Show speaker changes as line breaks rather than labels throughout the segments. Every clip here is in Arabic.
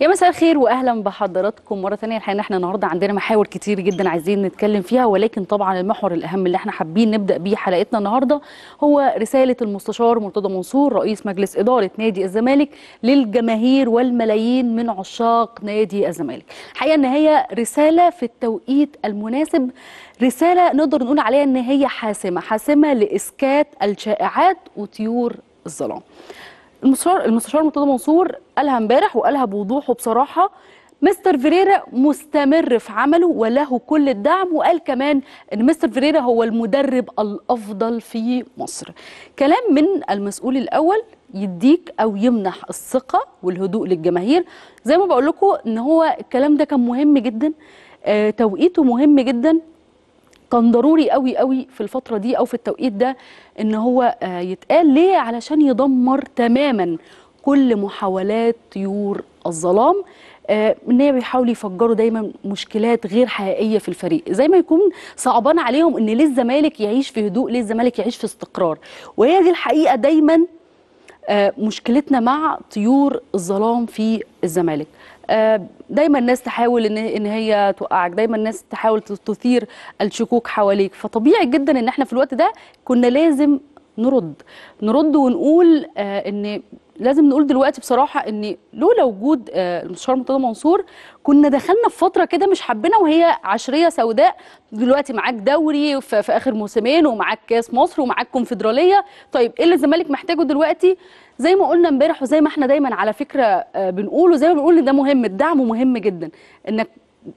يا مساء الخير واهلا بحضراتكم مره ثانيه الحقيقه احنا النهارده عندنا محاور كتير جدا عايزين نتكلم فيها ولكن طبعا المحور الاهم اللي احنا حابين نبدا بيه حلقتنا النهارده هو رساله المستشار مرتضى منصور رئيس مجلس اداره نادي الزمالك للجماهير والملايين من عشاق نادي الزمالك. الحقيقه ان هي رساله في التوقيت المناسب رساله نقدر نقول عليها ان هي حاسمه، حاسمه لاسكات الشائعات وطيور الظلام. المستشار المستشار مرتضى منصور قالها امبارح وقالها بوضوح وبصراحه مستر فيريرا مستمر في عمله وله كل الدعم وقال كمان ان مستر فيريرا هو المدرب الافضل في مصر كلام من المسؤول الاول يديك او يمنح الثقه والهدوء للجماهير زي ما بقول لكم ان هو الكلام ده كان مهم جدا آه توقيته مهم جدا كان ضروري قوي قوي في الفتره دي او في التوقيت ده ان هو آه، يتقال ليه علشان يدمر تماما كل محاولات طيور الظلام آه، ان هي بيحاولوا يفجروا دايما مشكلات غير حقيقيه في الفريق زي ما يكون صعبان عليهم ان ليه الزمالك يعيش في هدوء ليه الزمالك يعيش في استقرار وهي دي الحقيقه دايما آه، مشكلتنا مع طيور الظلام في الزمالك آه، دايما الناس تحاول ان هي توقعك دايما الناس تحاول تثير الشكوك حواليك فطبيعي جدا ان احنا في الوقت ده كنا لازم نرد نرد ونقول آه، ان لازم نقول دلوقتي بصراحه ان لولا وجود آه، المستشار مرتضى منصور كنا دخلنا في فتره كده مش حابينها وهي عشريه سوداء دلوقتي معاك دوري في, في اخر موسمين ومعاك كاس مصر ومعاك كونفدراليه طيب ايه اللي الزمالك محتاجه دلوقتي زي ما قلنا امبارح وزي ما احنا دايما على فكره آه، بنقول وزي ما بنقول ان ده مهم الدعم مهم جدا انك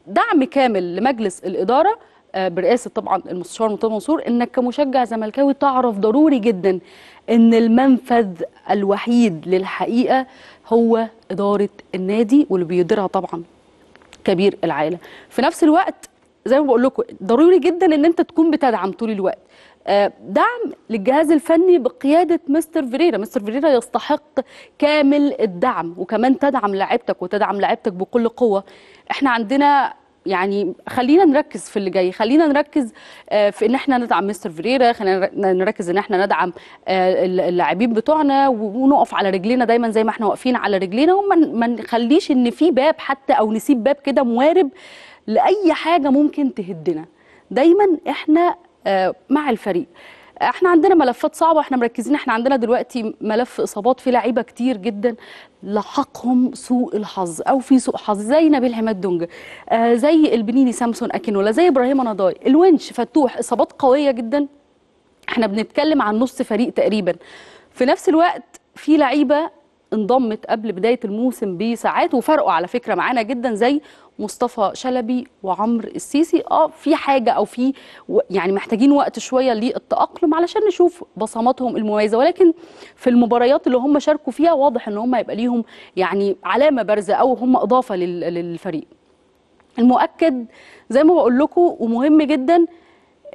دعم كامل لمجلس الاداره برئاسه طبعا المستشار مرتضى منصور انك كمشجع زملكاوي تعرف ضروري جدا ان المنفذ الوحيد للحقيقه هو اداره النادي واللي بيديرها طبعا كبير العائله في نفس الوقت زي ما بقول لكم ضروري جدا ان انت تكون بتدعم طول الوقت آه، دعم للجهاز الفني بقياده مستر فيريرا مستر فيريرا يستحق كامل الدعم وكمان تدعم لعبتك وتدعم لعبتك بكل قوه احنا عندنا يعني خلينا نركز في اللي جاي خلينا نركز آه، في ان احنا ندعم مستر فيريرا خلينا نركز ان احنا ندعم آه، اللاعبين بتوعنا ونقف على رجلينا دايما زي ما احنا واقفين على رجلينا وما نخليش ان في باب حتى او نسيب باب كده موارب لاي حاجه ممكن تهدنا دايما احنا آه، مع الفريق احنا عندنا ملفات صعبه احنا مركزين احنا عندنا دلوقتي ملف اصابات في لعيبه كتير جدا لحقهم سوء الحظ او في سوء حظ زي نبيل عماد دونج آه زي البنيني سامسون اكينولا زي ابراهيم نضاي الونش فتوح اصابات قويه جدا احنا بنتكلم عن نص فريق تقريبا في نفس الوقت في لعيبه انضمت قبل بدايه الموسم بساعات وفرقوا على فكره معانا جدا زي مصطفى شلبي وعمر السيسي اه في حاجه او في يعني محتاجين وقت شويه للتاقلم علشان نشوف بصماتهم المميزه ولكن في المباريات اللي هم شاركوا فيها واضح ان هم هيبقى ليهم يعني علامه بارزه او هم اضافه للفريق المؤكد زي ما بقول لكم ومهم جدا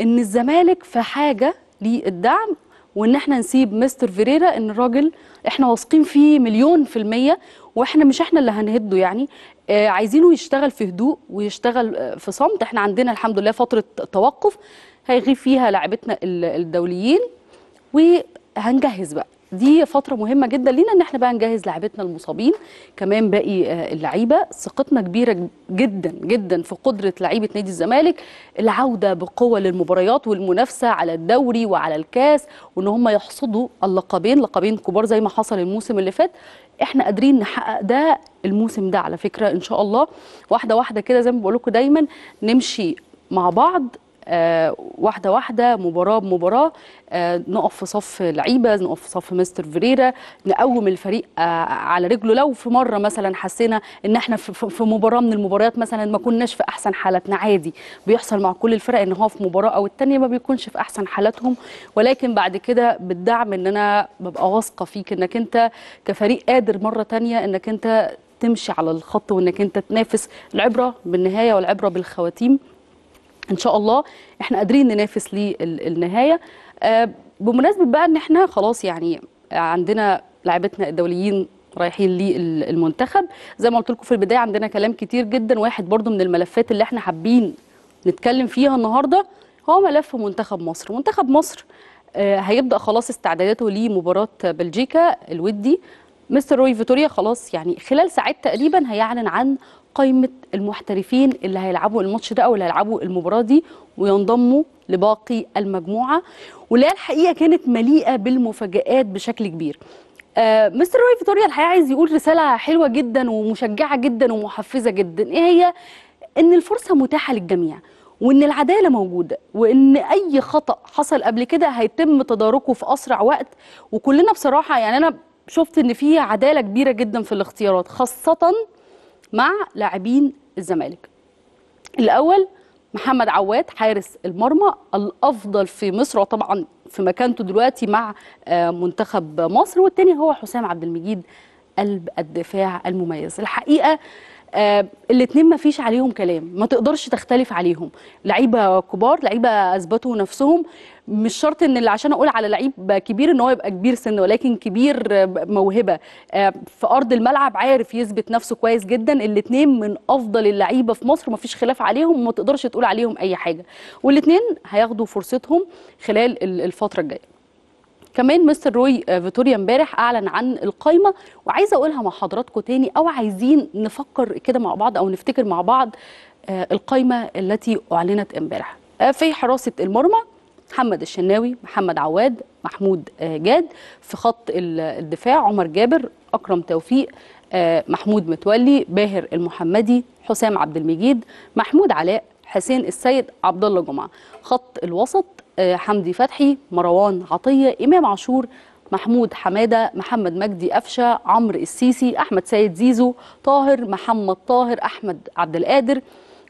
ان الزمالك في حاجه للدعم وان احنا نسيب مستر فيريرا ان الراجل احنا واثقين فيه مليون في المية واحنا مش احنا اللي هنهده يعني آه عايزينه يشتغل في هدوء ويشتغل آه في صمت احنا عندنا الحمد لله فترة توقف هيغيب فيها لاعبتنا الدوليين وهنجهز بقى دي فتره مهمه جدا لينا ان احنا بقى نجهز لعبتنا المصابين كمان باقي آه، اللعيبه ثقتنا كبيره جدا جدا في قدره لعيبه نادي الزمالك العوده بقوه للمباريات والمنافسه على الدوري وعلى الكاس وان هم يحصدوا اللقبين لقبين كبار زي ما حصل الموسم اللي فات احنا قادرين نحقق ده الموسم ده على فكره ان شاء الله واحده واحده كده زي ما بقول لكم دايما نمشي مع بعض آه، واحده واحده مباراه بمباراه آه، نقف في صف لعيبه نقف في صف مستر فيريرا نقوم الفريق آه، على رجله لو في مره مثلا حسينا ان احنا في مباراه من المباريات مثلا ما كناش في احسن حالتنا عادي بيحصل مع كل الفرق ان هو في مباراه او الثانيه ما بيكونش في احسن حالاتهم ولكن بعد كده بالدعم ان انا ببقى واثقه فيك انك انت كفريق قادر مره ثانيه انك انت تمشي على الخط وانك انت تنافس العبره بالنهايه والعبره بالخواتيم ان شاء الله احنا قادرين ننافس للنهايه آه، بمناسبه بقى ان احنا خلاص يعني عندنا لاعبتنا الدوليين رايحين للمنتخب زي ما قلت لكم في البدايه عندنا كلام كتير جدا واحد برضو من الملفات اللي احنا حابين نتكلم فيها النهارده هو ملف منتخب مصر منتخب مصر آه، هيبدا خلاص استعداداته لمباراه بلجيكا الودي مستر روي فيتوريا خلاص يعني خلال ساعات تقريبا هيعلن عن قائمه المحترفين اللي هيلعبوا الماتش ده او اللي هيلعبوا المباراه دي وينضموا لباقي المجموعه واللي الحقيقه كانت مليئه بالمفاجات بشكل كبير آه مستر روي فيتوريا الحقيقه عايز يقول رساله حلوه جدا ومشجعه جدا ومحفزه جدا ايه هي ان الفرصه متاحه للجميع وان العداله موجوده وان اي خطا حصل قبل كده هيتم تداركه في اسرع وقت وكلنا بصراحه يعني انا شفت ان في عداله كبيره جدا في الاختيارات خاصه مع لاعبين الزمالك الاول محمد عواد حارس المرمى الافضل في مصر وطبعا في مكانته دلوقتي مع آه، منتخب مصر والتاني هو حسام عبد المجيد قلب الدفاع المميز الحقيقه آه الاثنين ما فيش عليهم كلام ما تقدرش تختلف عليهم لعيبه كبار لعيبه اثبتوا نفسهم مش شرط ان اللي عشان اقول على لعيب كبير ان هو يبقى كبير سن ولكن كبير آه، موهبه آه في ارض الملعب عارف يثبت نفسه كويس جدا الاثنين من افضل اللعيبه في مصر ما فيش خلاف عليهم وما تقدرش تقول عليهم اي حاجه والاثنين هياخدوا فرصتهم خلال الفتره الجايه كمان مستر روي آه، فيتوريا امبارح اعلن عن القايمه وعايزه اقولها مع حضراتكم تاني او عايزين نفكر كده مع بعض او نفتكر مع بعض آه، القايمه التي اعلنت امبارح آه، في حراسه المرمى محمد الشناوي محمد عواد محمود جاد في خط الدفاع عمر جابر اكرم توفيق محمود متولي باهر المحمدي حسام عبد المجيد محمود علاء حسين السيد عبد الله جمعه خط الوسط آه، حمدي فتحي مروان عطيه امام عاشور محمود حماده محمد مجدي قفشه عمرو السيسي احمد سيد زيزو طاهر محمد طاهر احمد عبد القادر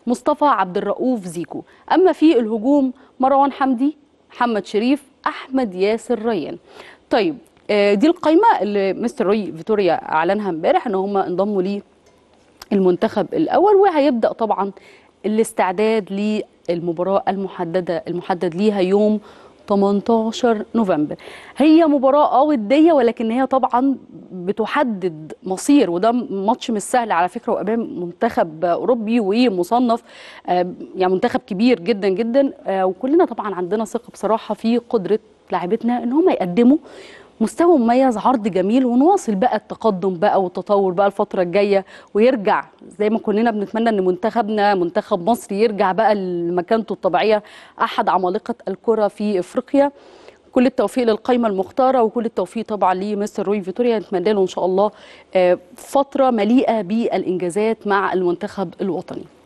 مصطفى عبد الرؤوف زيكو اما في الهجوم مروان حمدي محمد شريف احمد ياسر ريان طيب آه، دي القايمه اللي مستر روي فيتوريا اعلنها امبارح ان هم انضموا ليه المنتخب الاول وهيبدا طبعا الاستعداد للمباراه المحدده المحدد ليها يوم 18 نوفمبر هي مباراة ودية ولكن هي طبعا بتحدد مصير وده ماتش مش سهل على فكرة وأمام منتخب أوروبي ومصنف آه، يعني منتخب كبير جدا جدا آه، وكلنا طبعا عندنا ثقة بصراحة في قدرة لاعبتنا ان هم يقدموا مستوى مميز عرض جميل ونواصل بقى التقدم بقى والتطور بقى الفتره الجايه ويرجع زي ما كلنا بنتمنى ان منتخبنا منتخب مصر يرجع بقى لمكانته الطبيعيه احد عمالقه الكره في افريقيا كل التوفيق للقايمه المختاره وكل التوفيق طبعا لمستر روي فيتوريا نتمنى له ان شاء الله آه، فتره مليئه بالانجازات مع المنتخب الوطني